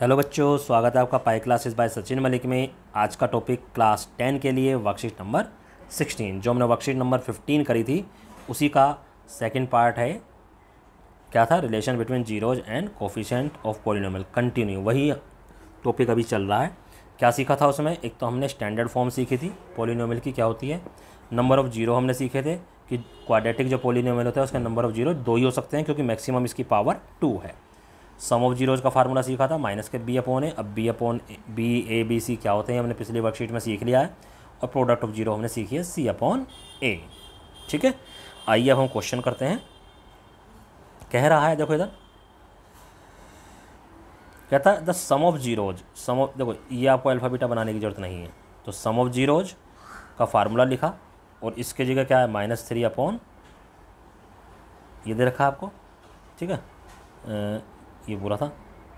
hello बच्चों स्वागत है आपका Pi classes by Sachin Malik में आज का टॉपिक क्लास टेन के लिए वर्कशीट नंबर सिक्सटीन जो हमने वर्कशीट नंबर फिफ्टीन करी थी उसी का सेकंड पार्ट है क्या था relation between zeros and coefficient of polynomial continue वही टॉपिक अभी चल रहा है क्या सीखा था उसमें एक तो हमने स्टैंडर्ड फॉर्म सीखी थी पोलिनोमल की क्या होती है नंबर ऑफ़ जीरो हमने सीखे थे कि क्वाडेटिक जो पोलिनोमल होता है उसका नंबर ऑफ़ जीरो दो ही हो सकते हैं क्योंकि मैक्सिमम इसकी पावर टू है सम ऑफ जीरोज का फार्मूला सीखा था माइनस के बी अपोन ए अब B upon B A B C क्या होते हैं हमने पिछली वर्कशीट में सीख लिया है और प्रोडक्ट ऑफ जीरो हमने सीखी है सी अपॉन ए ठीक है आइए अब हम क्वेश्चन करते हैं कह रहा है देखो इधर कहता है the sum of zeros sum of देखो ये आपको अल्फाबीटा बनाने की ज़रूरत नहीं है तो सम ऑफ जीरोज का फार्मूला लिखा और इसके जगह क्या है माइनस थ्री अपॉन ये दे रखा आपको ठीक है ये बोला था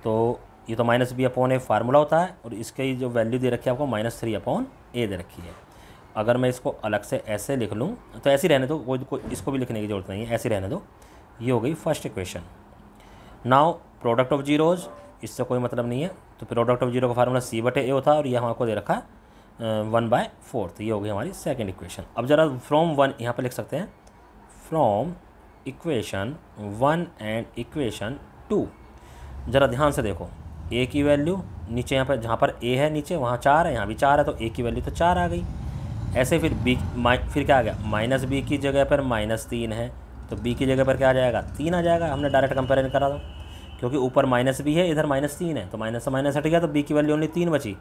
तो ये तो minus B upon A formula होता है और इसकी जो वैल्यू दे रखी है आपको माइनस थ्री अपॉन ए दे रखी है अगर मैं इसको अलग से ऐसे लिख लूँ तो ऐसे रहने दो कोई को, इसको भी लिखने की ज़रूरत नहीं है ऐसे रहने दो ये हो गई first equation now product of zeros इससे कोई मतलब नहीं है तो प्रोडक्ट ऑफ जीरो का फार्मूला सी बटे ए होता है और ये हमको दे रखा है वन बाय फोर्थ तो ये हो गई हमारी सेकेंड इक्वेशन अब ज़रा फ्रॉम वन यहाँ पर लिख सकते हैं from equation one and equation two ज़रा ध्यान से देखो ए की वैल्यू नीचे यहाँ पर जहाँ पर ए है नीचे वहाँ चार है यहाँ भी चार है तो ए की वैल्यू तो चार आ गई ऐसे फिर बी फिर क्या आ गया माइनस बी की जगह पर माइनस तीन है तो बी की जगह पर क्या आ जाएगा तीन आ जाएगा हमने डायरेक्ट कंपेरिजन करा दो क्योंकि ऊपर माइनस बी है इधर माइनस तीन है तो माइनस से माइनस हट गया तो बी की वैल्यू ओनली तीन बची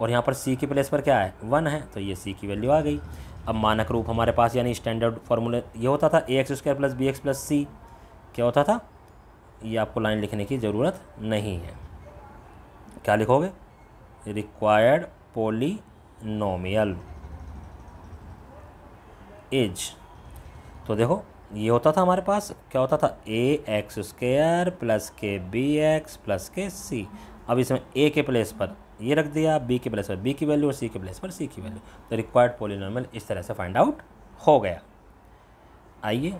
और यहाँ पर सी की प्लेस पर क्या है वन है तो ये सी की वैल्यू आ गई अब मानक रूप हमारे पास यानी स्टैंडर्ड फार्मूला ये होता था A X square plus B X plus C क्या होता था ये आपको लाइन लिखने की ज़रूरत नहीं है क्या लिखोगे रिक्वायर्ड पोलिनोमियल इज तो देखो ये होता था हमारे पास क्या होता था ए एक्स स्क्र प्लस के बी एक्स प्लस के सी अब इसमें ए के प्लेस पर ये रख दिया बी के प्लेस पर बी की वैल्यू और सी के प्लेस पर सी की वैल्यू तो रिक्वायर्ड पोलिनॉर्मल इस तरह से फाइंड आउट हो गया आइए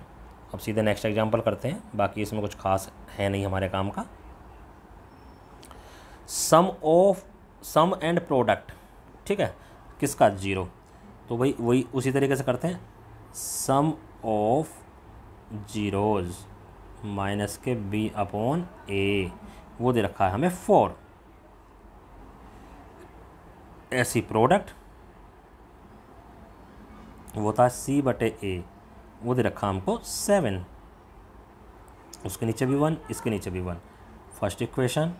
अब सीधे नेक्स्ट एग्जाम्पल करते हैं बाकी इसमें कुछ खास है नहीं हमारे काम का sum of sum and product ठीक है किसका जीरो तो वही वही उसी तरीके से करते हैं सम ऑफ जीरोज़ माइनस के बी अपॉन ए वो दे रखा है हमें फोर ऐसी प्रोडक्ट वो था सी बटे ए वो दे रखा हमको सेवन उसके नीचे भी वन इसके नीचे भी वन फर्स्ट इक्वेशन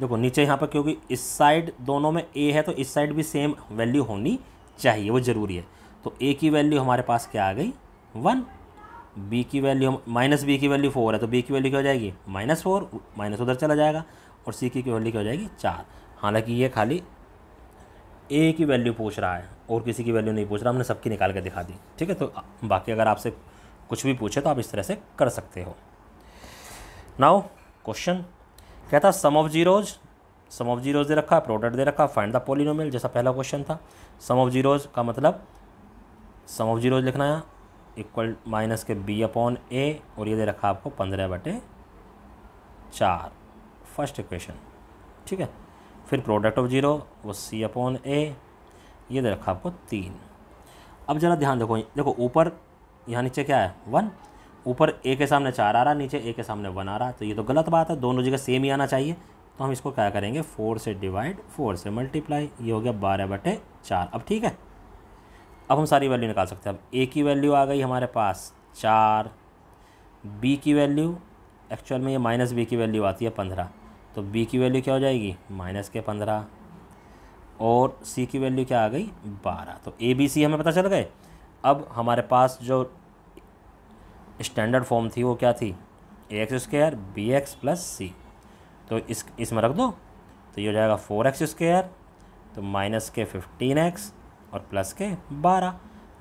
देखो नीचे यहाँ पर क्योंकि इस साइड दोनों में ए है तो इस साइड भी सेम वैल्यू होनी चाहिए वो ज़रूरी है तो ए की वैल्यू हमारे पास क्या आ गई वन बी की वैल्यू माइनस बी की वैल्यू फोर है तो बी की वैल्यू क्या हो जाएगी माइनस फोर माइनस उधर चला जाएगा और सी की वैल्यू क्या हो जाएगी चार हालांकि ये खाली ए की वैल्यू पूछ रहा है और किसी की वैल्यू नहीं पूछ रहा हमने सबकी निकाल के दिखा दी ठीक है तो बाकी अगर आपसे कुछ भी पूछे तो आप इस तरह से कर सकते हो नाउ क्वेश्चन कहता sum of zeros sum of zeros दे रखा प्रोडक्ट दे रखा फाइंड द पोलिनोमियल जैसा पहला क्वेश्चन था सम ऑफ जीरोज का मतलब सम ऑफ जीरोज लिखना है इक्वल माइनस के बी अपॉन ए और ये दे रखा आपको पंद्रह बटे चार फर्स्ट इक्वेशन ठीक है फिर प्रोडक्ट ऑफ जीरो वो सी अपॉन ए ये दे रखा आपको तीन अब ज़रा ध्यान देखो देखो ऊपर यहाँ नीचे क्या है वन ऊपर ए के सामने चार आ रहा नीचे ए के सामने वन आ रहा तो ये तो गलत बात है दोनों जगह सेम ही आना चाहिए तो हम इसको क्या करेंगे फोर से डिवाइड फोर से मल्टीप्लाई ये हो गया बारह बटे चार अब ठीक है अब हम सारी वैल्यू निकाल सकते हैं अब ए की वैल्यू आ गई हमारे पास चार बी की वैल्यू एक्चुअल में ये माइनस बी की वैल्यू आती है पंद्रह तो बी की वैल्यू क्या हो जाएगी माइनस के पंद्रह और सी की वैल्यू क्या आ गई बारह तो ए बी सी हमें पता चल गए अब हमारे पास जो स्टैंडर्ड फॉर्म थी वो क्या थी A X square B X plus C तो इस इसमें रख दो तो ये हो जाएगा फोर एक्स स्क्वेयर तो माइनस के फिफ्टीन एक्स और प्लस के बारह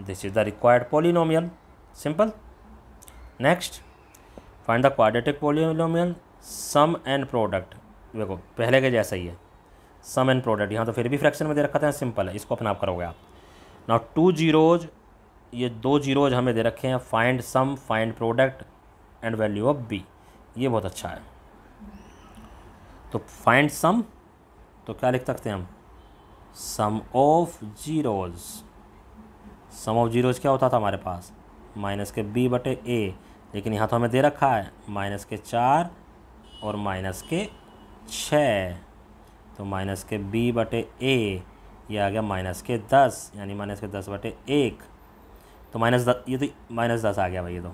this is the required polynomial simple next find the quadratic polynomial sum and product देखो पहले के जैसा ही है सम एंड प्रोडक्ट यहाँ तो फिर भी फ्रैक्शन में दे रखा था सिंपल है इसको अपना आप करोगे आप ना टू जीरोज ये दो जीरोज हमें दे रखे हैं find sum find product and value of B ये बहुत अच्छा है तो फाइंड सम तो क्या लिख सकते हैं हम sum of zeros sum of zeros क्या होता था हमारे पास माइनस के बी बटे ए लेकिन यहाँ तो हमें दे रखा है माइनस के चार और माइनस के छः तो माइनस के बी बटे ए ये आ गया माइनस के दस यानी माइनस के दस बटे एक तो माइनस दस ये तो माइनस दस आ गया भाई ये तो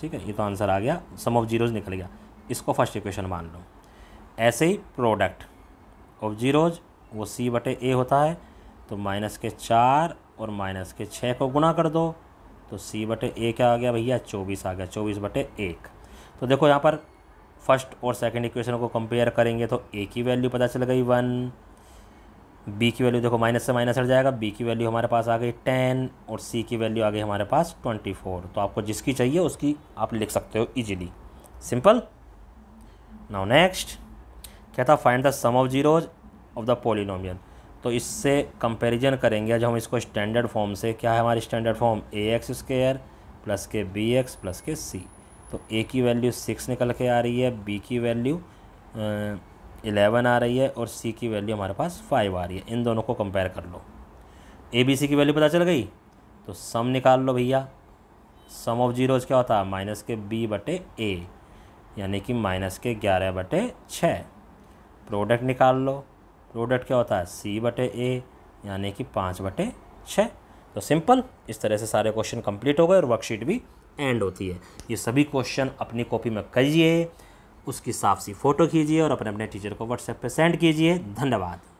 ठीक है ये तो आंसर आ गया सम ऑफ जीरोज निकल गया इसको फर्स्ट इक्वेशन मान लो ऐसे ही प्रोडक्ट ऑफ जीरोज वो सी बटे ए होता है तो माइनस के चार और माइनस के छः को गुना कर दो तो सी बटे ए क्या आ गया भैया चौबीस आ गया चौबीस बटे एक तो देखो यहाँ पर फर्स्ट और सेकंड इक्वेशन को कंपेयर करेंगे तो ए की वैल्यू पता चल गई वन बी की वैल्यू देखो माइनस से माइनस हट जाएगा बी की वैल्यू हमारे पास आ गई टेन और सी की वैल्यू आ गई हमारे पास ट्वेंटी फोर तो आपको जिसकी चाहिए उसकी आप लिख सकते हो ईजिली सिंपल नाउ नेक्स्ट क्या था find the sum of zeros of the polynomial तो इससे कंपेरिजन करेंगे जब हम इसको स्टैंडर्ड फॉर्म से क्या है हमारी standard form A X square plus के बी एक्स प्लस के सी तो ए की वैल्यू सिक्स निकल के आ रही है बी की वैल्यू एलेवन आ रही है और सी की वैल्यू हमारे पास फाइव आ रही है इन दोनों को कंपेयर कर लो ए बी सी की वैल्यू पता चल गई तो सम निकाल लो भैया सम ऑफ जीरोज क्या होता है माइनस के बी बटे ए यानी कि माइनस के ग्यारह बटे छः प्रोडक्ट निकाल लो प्रोडक्ट क्या होता है सी बटे ए यानी कि पाँच बटे छः तो सिंपल इस तरह से सारे क्वेश्चन कंप्लीट हो गए और वर्कशीट भी एंड होती है ये सभी क्वेश्चन अपनी कॉपी में करिए उसकी साफ सी फ़ोटो खींचिए और अपने अपने टीचर को व्हाट्सएप पर सेंड कीजिए धन्यवाद